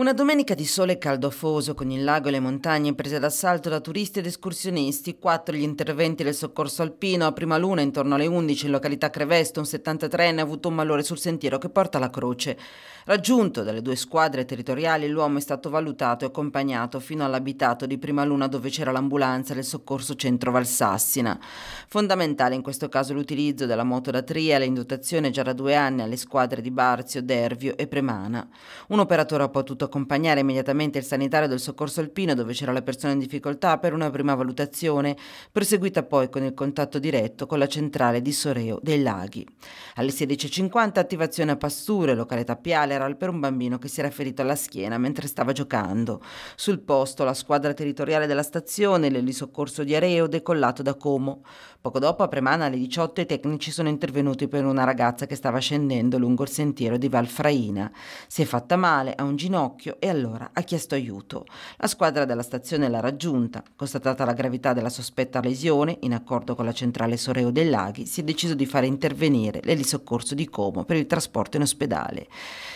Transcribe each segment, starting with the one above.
Una domenica di sole caldofoso con il lago e le montagne prese d'assalto da turisti ed escursionisti, quattro gli interventi del soccorso alpino, a prima luna intorno alle 11 in località Crevesto un 73enne ha avuto un malore sul sentiero che porta alla croce. Raggiunto dalle due squadre territoriali l'uomo è stato valutato e accompagnato fino all'abitato di prima luna dove c'era l'ambulanza del soccorso centro Valsassina. Fondamentale in questo caso l'utilizzo della moto da triale in dotazione già da due anni alle squadre di Barzio, Dervio e Premana. Un operatore ha potuto accompagnare immediatamente il sanitario del soccorso alpino dove c'era la persona in difficoltà per una prima valutazione, proseguita poi con il contatto diretto con la centrale di Soreo dei Laghi. Alle 16.50 attivazione a Pasture, località Pialeral, per un bambino che si era ferito alla schiena mentre stava giocando. Sul posto la squadra territoriale della stazione, l'elisoccorso di Areo, decollato da Como. Poco dopo a Premana alle 18 i tecnici sono intervenuti per una ragazza che stava scendendo lungo il sentiero di Valfraina. Si è fatta male ha un ginocchio ginocchio e allora ha chiesto aiuto. La squadra della stazione l'ha raggiunta. Constatata la gravità della sospetta lesione, in accordo con la centrale Soreo dei Laghi, si è deciso di fare intervenire l'elisoccorso di Como per il trasporto in ospedale.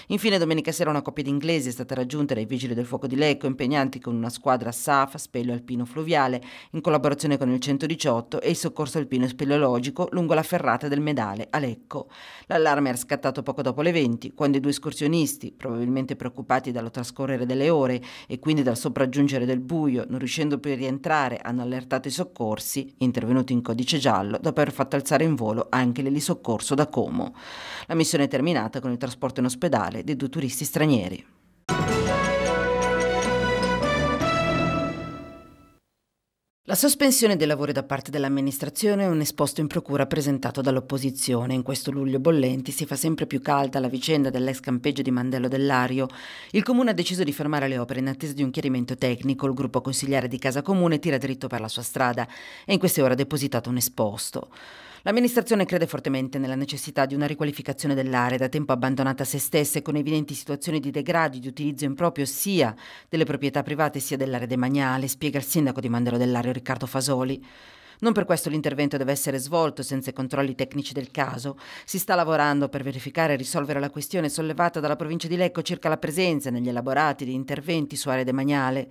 Infine, domenica sera una coppia di inglesi è stata raggiunta dai vigili del fuoco di Lecco, impegnati con una squadra SAF, Spello Alpino Fluviale, in collaborazione con il 118 e il soccorso alpino speleologico lungo la ferrata del Medale a Lecco. L'allarme era scattato poco dopo le 20, quando i due escursionisti, probabilmente preoccupati dalla trascorrere delle ore e quindi dal sopraggiungere del buio, non riuscendo più a rientrare, hanno allertato i soccorsi, intervenuti in codice giallo, dopo aver fatto alzare in volo anche l'elisoccorso da Como. La missione è terminata con il trasporto in ospedale dei due turisti stranieri. La sospensione dei lavori da parte dell'amministrazione è un esposto in procura presentato dall'opposizione. In questo luglio bollenti si fa sempre più calda la vicenda dell'ex campeggio di Mandello dell'Ario. Il comune ha deciso di fermare le opere in attesa di un chiarimento tecnico. Il gruppo consigliare di Casa Comune tira dritto per la sua strada e in queste ore ha depositato un esposto. L'amministrazione crede fortemente nella necessità di una riqualificazione dell'area da tempo abbandonata a se stessa e con evidenti situazioni di degradi di utilizzo improprio sia delle proprietà private sia dell'area demaniale, spiega il sindaco di Mandelo dell'Area Riccardo Fasoli. Non per questo l'intervento deve essere svolto senza i controlli tecnici del caso. Si sta lavorando per verificare e risolvere la questione sollevata dalla provincia di Lecco circa la presenza negli elaborati di interventi su area demaniale.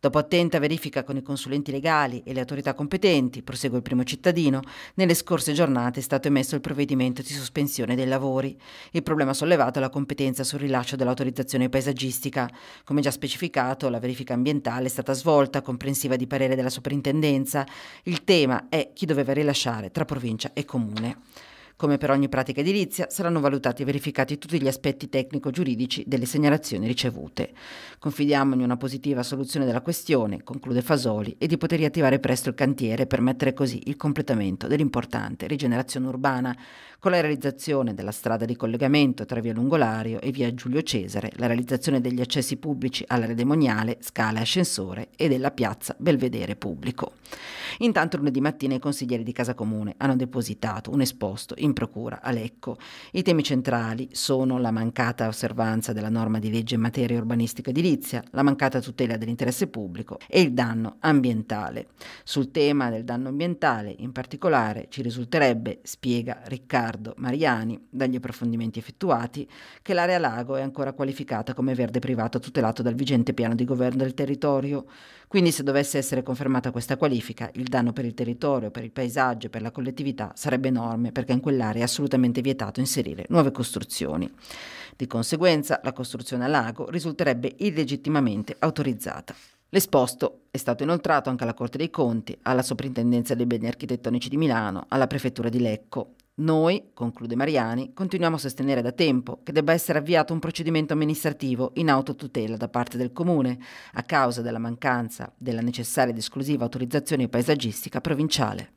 Dopo attenta verifica con i consulenti legali e le autorità competenti, prosegue il primo cittadino, nelle scorse giornate è stato emesso il provvedimento di sospensione dei lavori. Il problema sollevato è la competenza sul rilascio dell'autorizzazione paesaggistica. Come già specificato, la verifica ambientale è stata svolta, comprensiva di parere della soprintendenza. Il tema è chi doveva rilasciare tra provincia e comune. Come per ogni pratica edilizia, saranno valutati e verificati tutti gli aspetti tecnico-giuridici delle segnalazioni ricevute. Confidiamo in una positiva soluzione della questione, conclude Fasoli, e di poter riattivare presto il cantiere e permettere così il completamento dell'importante rigenerazione urbana, con la realizzazione della strada di collegamento tra via Lungolario e via Giulio Cesare, la realizzazione degli accessi pubblici all'area demoniale, scala e ascensore e della piazza Belvedere Pubblico. Intanto lunedì mattina i consiglieri di Casa Comune hanno depositato un esposto in in procura a Lecco. I temi centrali sono la mancata osservanza della norma di legge in materia urbanistica edilizia, la mancata tutela dell'interesse pubblico e il danno ambientale. Sul tema del danno ambientale, in particolare, ci risulterebbe, spiega Riccardo Mariani, dagli approfondimenti effettuati, che l'area lago è ancora qualificata come verde privato tutelato dal vigente piano di governo del territorio. Quindi se dovesse essere confermata questa qualifica, il danno per il territorio, per il paesaggio e per la collettività sarebbe enorme perché in quella all'area è assolutamente vietato inserire nuove costruzioni. Di conseguenza la costruzione a lago risulterebbe illegittimamente autorizzata. L'esposto è stato inoltrato anche alla Corte dei Conti, alla Soprintendenza dei Beni Architettonici di Milano, alla Prefettura di Lecco. Noi, conclude Mariani, continuiamo a sostenere da tempo che debba essere avviato un procedimento amministrativo in autotutela da parte del Comune a causa della mancanza della necessaria ed esclusiva autorizzazione paesaggistica provinciale.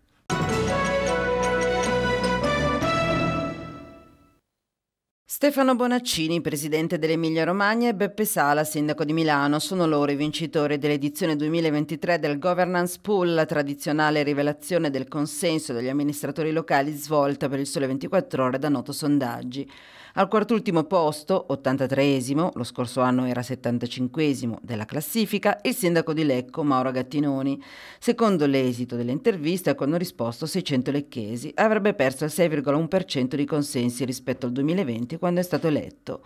Stefano Bonaccini, presidente dell'Emilia Romagna, e Beppe Sala, sindaco di Milano, sono loro i vincitori dell'edizione 2023 del Governance Pool, la tradizionale rivelazione del consenso degli amministratori locali svolta per il sole 24 ore da noto sondaggi. Al quartultimo posto, 83esimo, lo scorso anno era 75esimo della classifica, il sindaco di Lecco Mauro Gattinoni. Secondo l'esito dell'intervista, quando risposto 600 lecchesi, avrebbe perso il 6,1% di consensi rispetto al 2020 quando è stato eletto.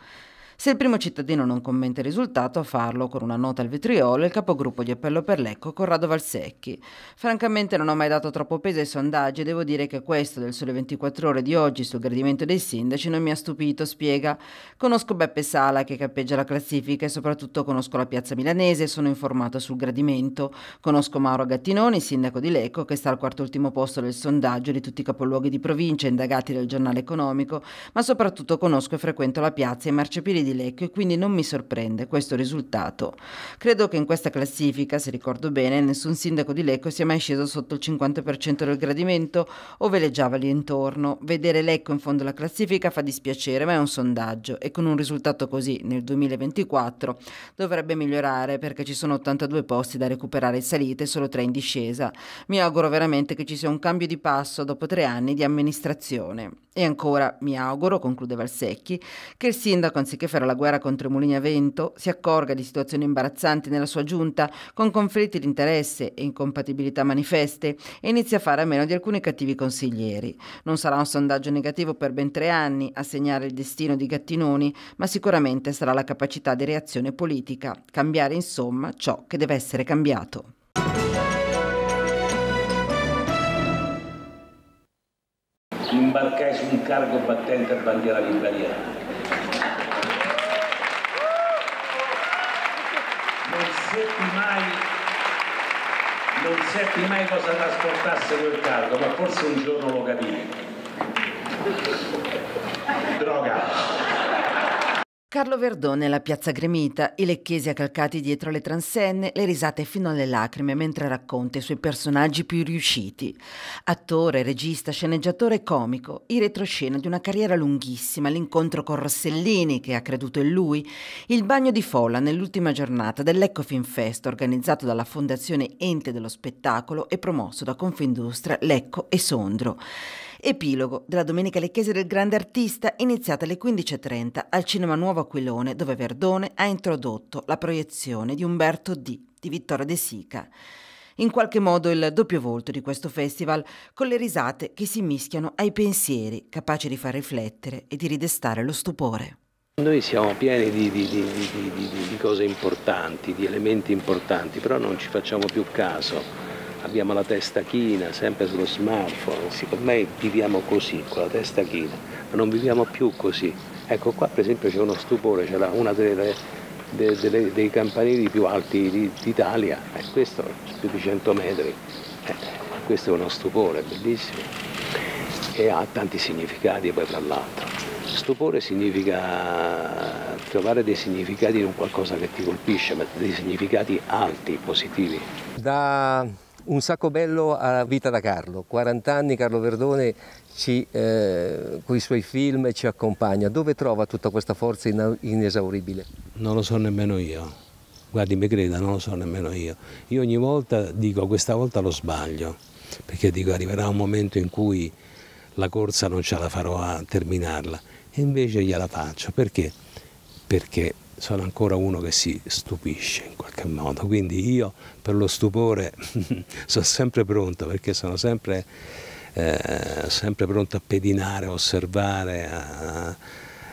Se il primo cittadino non commenta il risultato, a farlo con una nota al vetriolo è il capogruppo di appello per l'Ecco, Corrado Valsecchi. Francamente non ho mai dato troppo peso ai sondaggi e devo dire che questo del sole 24 ore di oggi sul gradimento dei sindaci non mi ha stupito, spiega. Conosco Beppe Sala che cappeggia la classifica e soprattutto conosco la piazza milanese e sono informato sul gradimento. Conosco Mauro Gattinoni, sindaco di Lecco, che sta al quarto ultimo posto del sondaggio di tutti i capoluoghi di provincia indagati dal giornale economico, ma soprattutto conosco e frequento la piazza e i marciapiedi di Lecco e quindi non mi sorprende questo risultato. Credo che in questa classifica, se ricordo bene, nessun sindaco di Lecco sia mai sceso sotto il 50% del gradimento o veleggiava lì intorno. Vedere Lecco in fondo alla classifica fa dispiacere, ma è un sondaggio e con un risultato così nel 2024 dovrebbe migliorare perché ci sono 82 posti da recuperare in salita e solo 3 in discesa. Mi auguro veramente che ci sia un cambio di passo dopo tre anni di amministrazione. E ancora mi auguro, concludeva il Secchi, che il sindaco anziché fare legifera la guerra contro i mulini a vento, si accorga di situazioni imbarazzanti nella sua giunta, con conflitti di interesse e incompatibilità manifeste, e inizia a fare a meno di alcuni cattivi consiglieri. Non sarà un sondaggio negativo per ben tre anni a segnare il destino di Gattinoni, ma sicuramente sarà la capacità di reazione politica, cambiare insomma ciò che deve essere cambiato. imbarcai su un cargo battente a bandiera liberiana. non sappi mai cosa trasportasse quel caldo, ma forse un giorno lo capirei. Droga. Carlo Verdone, la piazza gremita, i lecchesi accalcati dietro le transenne, le risate fino alle lacrime mentre racconta i suoi personaggi più riusciti. Attore, regista, sceneggiatore e comico, i retroscena di una carriera lunghissima, l'incontro con Rossellini che ha creduto in lui, il bagno di folla nell'ultima giornata dell'Ecofin Fest organizzato dalla Fondazione Ente dello Spettacolo e promosso da Confindustria, Lecco e Sondro. Epilogo della Domenica Lecchese del Grande Artista iniziata alle 15.30 al Cinema Nuovo Aquilone dove Verdone ha introdotto la proiezione di Umberto D. di Vittorio De Sica. In qualche modo il doppio volto di questo festival con le risate che si mischiano ai pensieri capaci di far riflettere e di ridestare lo stupore. Noi siamo pieni di, di, di, di cose importanti, di elementi importanti, però non ci facciamo più caso abbiamo la testa china, sempre sullo smartphone, siccome viviamo così, con la testa china, ma non viviamo più così. Ecco qua per esempio c'è uno stupore, c'è una delle, delle, delle, dei campanili più alti d'Italia, e eh, questo più di 100 metri, eh, questo è uno stupore, bellissimo, e ha tanti significati poi tra l'altro. Stupore significa trovare dei significati in un qualcosa che ti colpisce, ma dei significati alti, positivi. Da un sacco bello a vita da Carlo, 40 anni Carlo Verdone ci, eh, con i suoi film ci accompagna, dove trova tutta questa forza inesauribile? Non lo so nemmeno io, guardi mi creda, non lo so nemmeno io. Io ogni volta dico questa volta lo sbaglio, perché dico arriverà un momento in cui la corsa non ce la farò a terminarla e invece gliela faccio, perché? Perché sono ancora uno che si stupisce in qualche modo, quindi io per lo stupore sono sempre pronto perché sono sempre, eh, sempre pronto a pedinare, a osservare, a,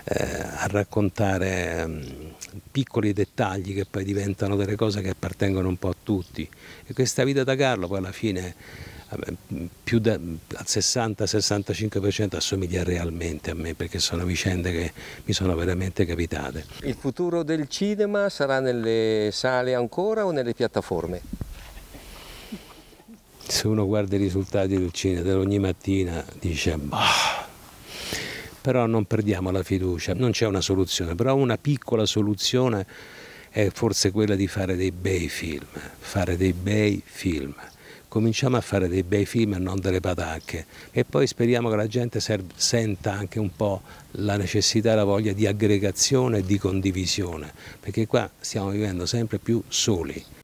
eh, a raccontare mh, mm, piccoli dettagli che poi diventano delle cose che appartengono un po' a tutti e questa vita da Carlo poi alla fine più del 60-65% assomiglia realmente a me perché sono vicende che mi sono veramente capitate. Il futuro del cinema sarà nelle sale ancora o nelle piattaforme? Se uno guarda i risultati del cinema ogni mattina dice bah, però non perdiamo la fiducia, non c'è una soluzione, però una piccola soluzione è forse quella di fare dei bei film, fare dei bei film cominciamo a fare dei bei film e non delle patacche e poi speriamo che la gente senta anche un po' la necessità e la voglia di aggregazione e di condivisione, perché qua stiamo vivendo sempre più soli.